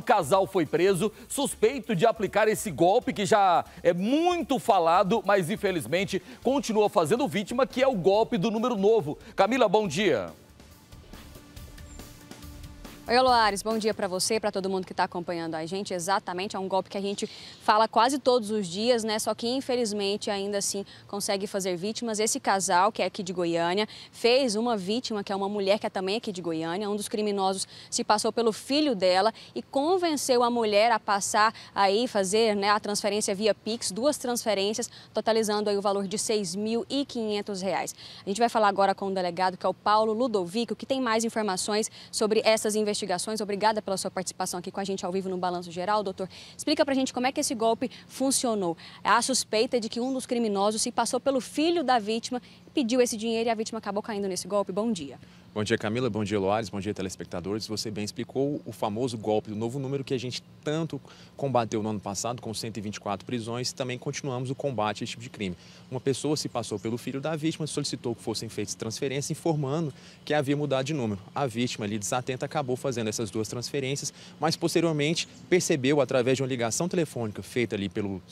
um casal foi preso, suspeito de aplicar esse golpe que já é muito falado, mas infelizmente continua fazendo vítima, que é o golpe do número novo. Camila, bom dia. Oi, Loares, bom dia para você, para todo mundo que está acompanhando a gente. Exatamente, é um golpe que a gente fala quase todos os dias, né? Só que infelizmente ainda assim consegue fazer vítimas. Esse casal, que é aqui de Goiânia, fez uma vítima, que é uma mulher que é também aqui de Goiânia. Um dos criminosos se passou pelo filho dela e convenceu a mulher a passar aí, fazer né, a transferência via Pix, duas transferências, totalizando aí o valor de R$ 6.500. A gente vai falar agora com o delegado, que é o Paulo Ludovico, que tem mais informações sobre essas investigações investigações. Obrigada pela sua participação aqui com a gente ao vivo no Balanço Geral, doutor. Explica para a gente como é que esse golpe funcionou. Há suspeita de que um dos criminosos se passou pelo filho da vítima, pediu esse dinheiro e a vítima acabou caindo nesse golpe. Bom dia. Bom dia, Camila. Bom dia, Loares. Bom dia, telespectadores. Você bem explicou o famoso golpe do novo número que a gente tanto combateu no ano passado, com 124 prisões. Também continuamos o combate a esse tipo de crime. Uma pessoa se passou pelo filho da vítima, solicitou que fossem feitas transferências, informando que havia mudado de número. A vítima, ali desatenta, acabou fazendo essas duas transferências, mas posteriormente percebeu, através de uma ligação telefônica feita ali pelo,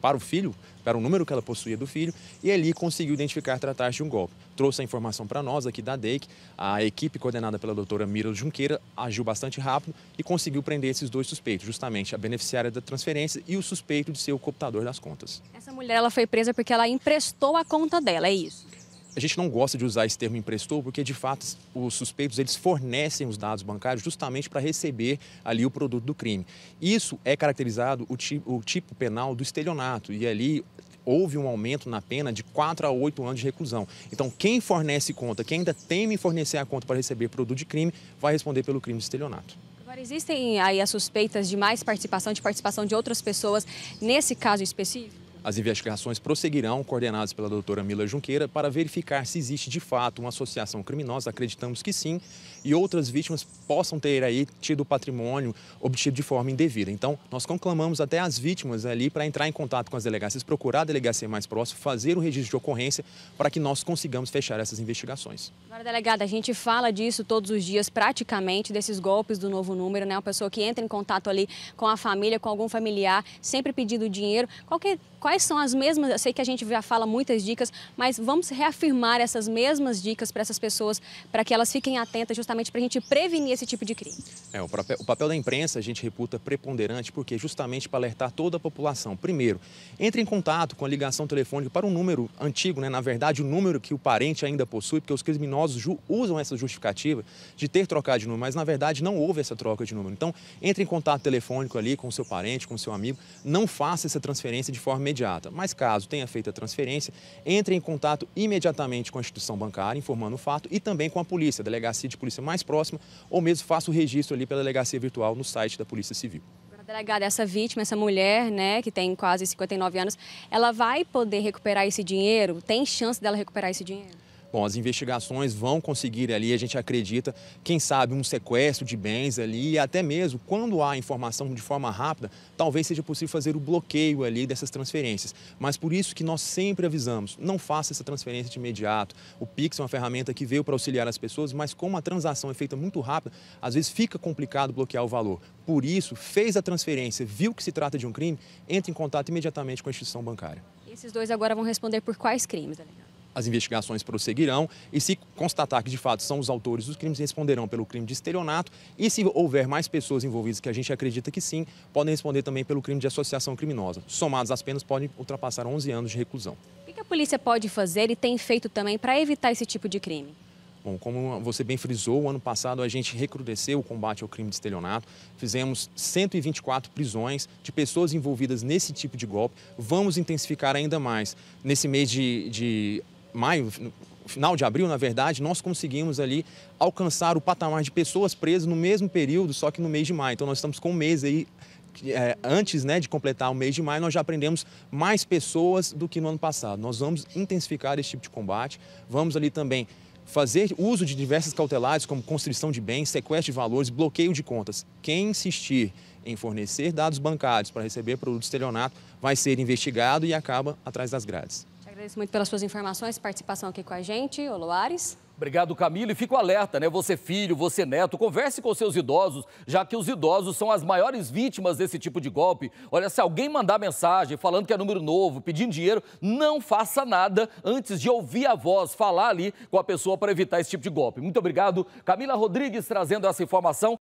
para o filho, para o número que ela possuía do filho, e ali conseguiu identificar tratar de um golpe. Trouxe a informação para nós aqui da DEIC. A a equipe coordenada pela doutora Mira Junqueira agiu bastante rápido e conseguiu prender esses dois suspeitos, justamente a beneficiária da transferência e o suspeito de ser o computador das contas. Essa mulher ela foi presa porque ela emprestou a conta dela, é isso? a gente não gosta de usar esse termo emprestou, porque de fato os suspeitos eles fornecem os dados bancários justamente para receber ali o produto do crime. Isso é caracterizado o tipo, o tipo penal do estelionato e ali houve um aumento na pena de 4 a 8 anos de reclusão. Então, quem fornece conta, quem ainda teme fornecer a conta para receber produto de crime, vai responder pelo crime de estelionato. Agora, existem aí as suspeitas de mais participação, de participação de outras pessoas nesse caso específico? As investigações prosseguirão, coordenadas pela doutora Mila Junqueira, para verificar se existe de fato uma associação criminosa, acreditamos que sim, e outras vítimas possam ter aí tido patrimônio obtido de forma indevida. Então, nós conclamamos até as vítimas ali para entrar em contato com as delegacias, procurar a delegacia mais próxima, fazer o registro de ocorrência para que nós consigamos fechar essas investigações. Agora, delegada, a gente fala disso todos os dias praticamente, desses golpes do novo número, né? Uma pessoa que entra em contato ali com a família, com algum familiar, sempre pedindo dinheiro. Qual que, quais quais são as mesmas? Eu sei que a gente já fala muitas dicas, mas vamos reafirmar essas mesmas dicas para essas pessoas, para que elas fiquem atentas, justamente para a gente prevenir esse tipo de crime. É, o, papel, o papel da imprensa a gente reputa preponderante, porque é justamente para alertar toda a população. Primeiro, entre em contato com a ligação telefônica para um número antigo, né? na verdade, o um número que o parente ainda possui, porque os criminosos usam essa justificativa de ter trocado de número, mas na verdade não houve essa troca de número. Então, entre em contato telefônico ali com o seu parente, com o seu amigo, não faça essa transferência de forma imediata imediata, mas caso tenha feito a transferência, entre em contato imediatamente com a instituição bancária, informando o fato, e também com a polícia, a delegacia de polícia mais próxima, ou mesmo faça o registro ali pela delegacia virtual no site da Polícia Civil. Delegada, essa vítima, essa mulher, né, que tem quase 59 anos, ela vai poder recuperar esse dinheiro? Tem chance dela recuperar esse dinheiro? Bom, as investigações vão conseguir ali, a gente acredita, quem sabe um sequestro de bens ali, e até mesmo quando há informação de forma rápida, talvez seja possível fazer o bloqueio ali dessas transferências. Mas por isso que nós sempre avisamos, não faça essa transferência de imediato. O Pix é uma ferramenta que veio para auxiliar as pessoas, mas como a transação é feita muito rápida, às vezes fica complicado bloquear o valor. Por isso, fez a transferência, viu que se trata de um crime, entre em contato imediatamente com a instituição bancária. Esses dois agora vão responder por quais crimes, delegado? as investigações prosseguirão e se constatar que de fato são os autores dos crimes, responderão pelo crime de estelionato e se houver mais pessoas envolvidas, que a gente acredita que sim, podem responder também pelo crime de associação criminosa. Somados as penas podem ultrapassar 11 anos de reclusão. O que a polícia pode fazer e tem feito também para evitar esse tipo de crime? Bom, como você bem frisou, ano passado a gente recrudesceu o combate ao crime de estelionato. Fizemos 124 prisões de pessoas envolvidas nesse tipo de golpe. Vamos intensificar ainda mais. Nesse mês de, de maio, final de abril, na verdade, nós conseguimos ali alcançar o patamar de pessoas presas no mesmo período, só que no mês de maio. Então nós estamos com um mês aí é, antes né, de completar o mês de maio, nós já aprendemos mais pessoas do que no ano passado. Nós vamos intensificar esse tipo de combate, vamos ali também fazer uso de diversas cautelares, como constrição de bens, sequestro de valores, bloqueio de contas. Quem insistir em fornecer dados bancários para receber produto estelionato vai ser investigado e acaba atrás das grades. Agradeço muito pelas suas informações, participação aqui com a gente, Oloares. Obrigado, Camilo. E fico alerta, né? Você filho, você neto, converse com seus idosos, já que os idosos são as maiores vítimas desse tipo de golpe. Olha, se alguém mandar mensagem falando que é número novo, pedindo dinheiro, não faça nada antes de ouvir a voz, falar ali com a pessoa para evitar esse tipo de golpe. Muito obrigado, Camila Rodrigues, trazendo essa informação.